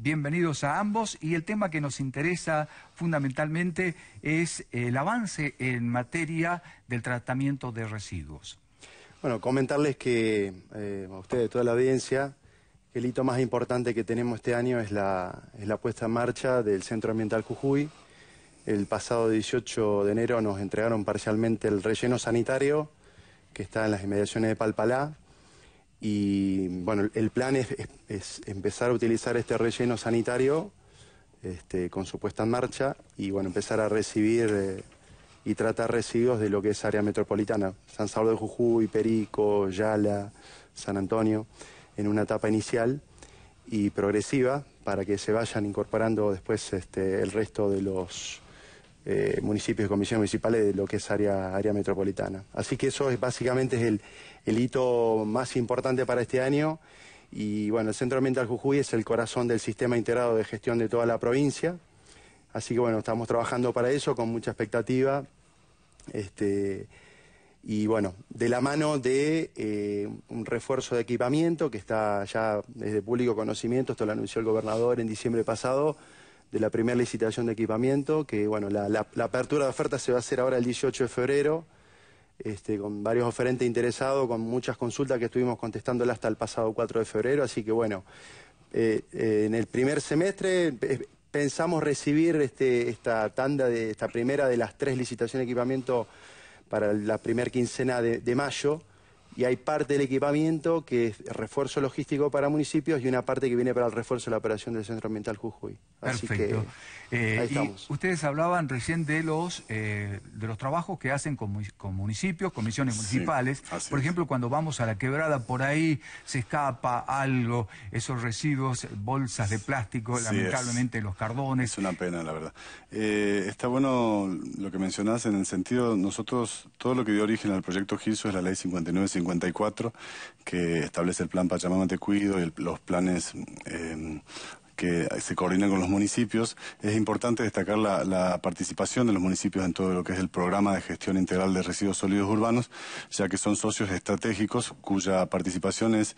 Bienvenidos a ambos y el tema que nos interesa fundamentalmente es el avance en materia del tratamiento de residuos. Bueno, comentarles que eh, a ustedes, toda la audiencia, el hito más importante que tenemos este año es la, es la puesta en marcha del Centro Ambiental Jujuy. El pasado 18 de enero nos entregaron parcialmente el relleno sanitario que está en las inmediaciones de Palpalá, y bueno, el plan es, empezar a utilizar este relleno sanitario este, con su puesta en marcha y bueno, empezar a recibir eh, y tratar residuos de lo que es área metropolitana, San Salvador de Jujuy, Perico, Yala, San Antonio, en una etapa inicial y progresiva para que se vayan incorporando después este, el resto de los eh, municipios y comisiones municipales de lo que es área, área metropolitana. Así que eso es básicamente es el, hito más importante para este año. Y bueno, el Centro Ambiental Jujuy es el corazón del sistema integrado de gestión de toda la provincia. Así que bueno, estamos trabajando para eso con mucha expectativa. Este, y bueno, de la mano de eh, un refuerzo de equipamiento que está ya desde público conocimiento, esto lo anunció el gobernador en diciembre pasado, de la primera licitación de equipamiento, que bueno, la, apertura de ofertas se va a hacer ahora el 18 de febrero, este, con varios oferentes interesados, con muchas consultas que estuvimos contestándolas hasta el pasado 4 de febrero, así que bueno, eh, eh, en el primer semestre eh, pensamos recibir este, esta tanda, de esta primera de las tres licitaciones de equipamiento para la primera quincena de mayo, y hay parte del equipamiento que es refuerzo logístico para municipios y una parte que viene para el refuerzo de la operación del Centro Ambiental Jujuy. Perfecto. Eh, ahí estamos. ustedes hablaban recién de los eh, de los trabajos que hacen con, con municipios, comisiones municipales. por ejemplo, cuando vamos a la quebrada, por ahí se escapa algo, esos residuos, bolsas de plástico, lamentablemente los cardones. Es una pena, la verdad. Eh, está bueno lo que mencionás en el sentido, nosotros, todo lo que dio origen al proyecto GISO es la ley 5950 que establece el plan Pachamama de Cuido y los planes em, que se coordinan con los municipios. Es importante destacar la, la, participación de los municipios en todo lo que es el programa de gestión integral de residuos sólidos urbanos, ya que son socios estratégicos cuya participación es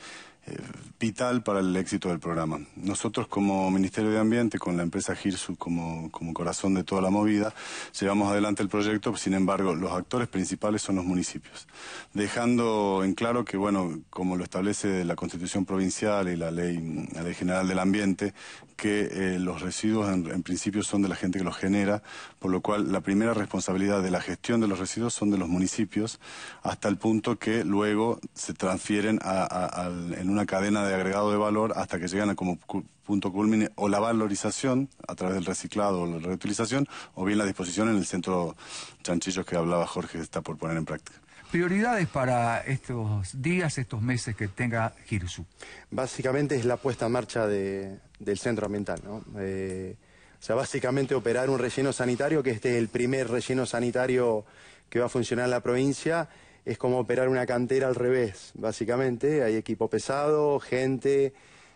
vital para el éxito del programa. Nosotros como Ministerio de Ambiente, con la empresa Girsu como, como corazón de toda la movida, llevamos adelante el proyecto, sin embargo, los actores principales son los municipios, dejando en claro que, bueno, como lo establece la Constitución Provincial y la Ley, ley General del Ambiente, que eh, los residuos en, principio son de la gente que los genera, por lo cual la primera responsabilidad de la gestión de los residuos son de los municipios, hasta el punto que luego se transfieren en una una cadena de agregado de valor hasta que llegan a como punto culmine o la valorización a través del reciclado o la reutilización o bien la disposición en el centro chanchillos que hablaba Jorge está por poner en práctica. Prioridades para estos días, estos meses que tenga Girsu. Básicamente es la puesta en marcha del centro ambiental. Eh, o sea, básicamente operar un relleno sanitario, que este es el primer relleno sanitario que va a funcionar en la provincia es como operar una cantera al revés, básicamente. Hay equipo pesado, gente,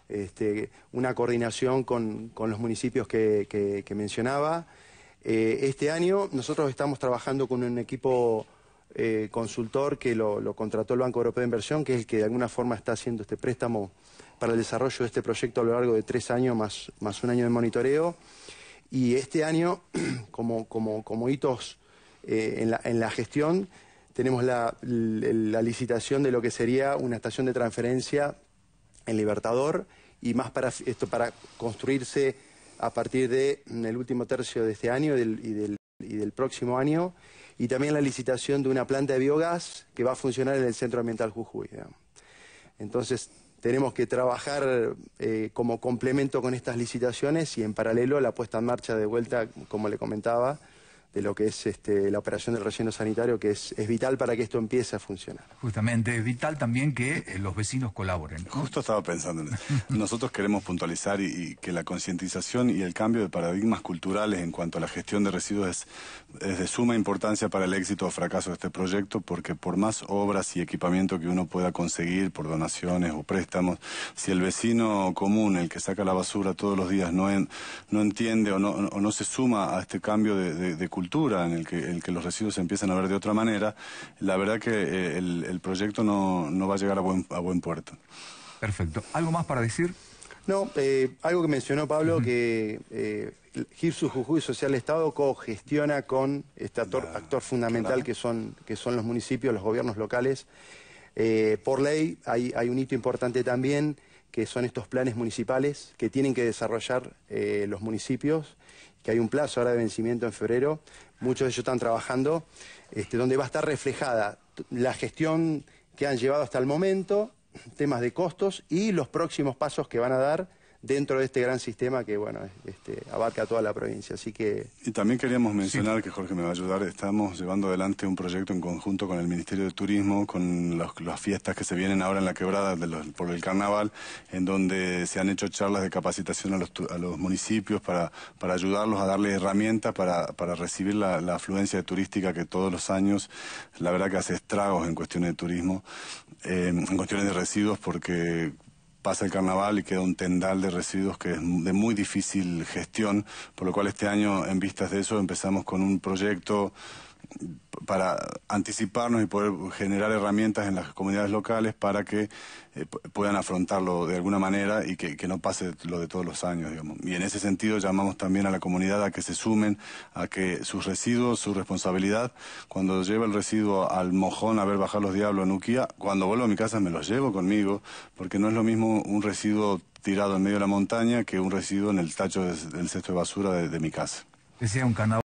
este, una coordinación con, los municipios que, mencionaba. Eh, este año nosotros estamos trabajando con un equipo eh, consultor que lo, contrató el Banco Europeo de Inversión, que es el que de alguna forma está haciendo este préstamo para el desarrollo de este proyecto a lo largo de tres años más, más un año de monitoreo. Y este año, como, hitos eh, en, la, en la gestión, tenemos la, licitación de lo que sería una estación de transferencia en Libertador y más para esto para construirse a partir del mm, el último tercio de este año y del, próximo año y también la licitación de una planta de biogás que va a funcionar en el Centro Ambiental Jujuy. Entonces tenemos que trabajar eh, como complemento con estas licitaciones y en paralelo la puesta en marcha de vuelta, como le comentaba, de lo que es este, la operación del relleno sanitario, que es, vital para que esto empiece a funcionar. Justamente, es vital también que eh, los vecinos colaboren. Justo estaba pensando en eso. Nosotros queremos puntualizar y, que la concientización y el cambio de paradigmas culturales en cuanto a la gestión de residuos es, de suma importancia para el éxito o fracaso de este proyecto, porque por más obras y equipamiento que uno pueda conseguir por donaciones o préstamos, si el vecino común, el que saca la basura todos los días, no, no entiende o no, se suma a este cambio de, de cultura, en el que, que los residuos se empiezan a ver de otra manera, la verdad que eh, el, proyecto no, va a llegar a buen, a buen puerto. Perfecto. ¿Algo más para decir? No, eh, algo que mencionó Pablo, que eh, Jujuy Social Estado cogestiona con este actor, fundamental que, son, que son los municipios, los gobiernos locales. Eh, por ley hay, hay un hito importante también que son estos planes municipales que tienen que desarrollar eh, los municipios, que hay un plazo ahora de vencimiento en febrero, muchos de ellos están trabajando, este, donde va a estar reflejada la gestión que han llevado hasta el momento, temas de costos y los próximos pasos que van a dar dentro de este gran sistema que bueno este, abarca toda la provincia. Así que y también queríamos mencionar que Jorge me va a ayudar. Estamos llevando adelante un proyecto en conjunto con el Ministerio de Turismo, con las fiestas que se vienen ahora en la quebrada por el Carnaval, en donde se han hecho charlas de capacitación a los, municipios para, para ayudarlos a darle herramientas para, recibir la, afluencia turística que todos los años la verdad que hace estragos en cuestiones de turismo, eh, en cuestiones de residuos, porque pasa el carnaval y queda un tendal de residuos que es de muy difícil gestión, por lo cual este año, en vistas de eso, empezamos con un proyecto para anticiparnos y poder generar herramientas en las comunidades locales para que eh, puedan afrontarlo de alguna manera y que, no pase lo de todos los años, digamos. Y en ese sentido llamamos también a la comunidad a que se sumen, a que sus residuos, su responsabilidad, cuando lleva el residuo al mojón a ver bajar los diablos en Uquía, cuando vuelvo a mi casa me los llevo conmigo, porque no es lo mismo un residuo tirado en medio de la montaña que un residuo en el tacho del cesto de basura de, mi casa. Decía un canal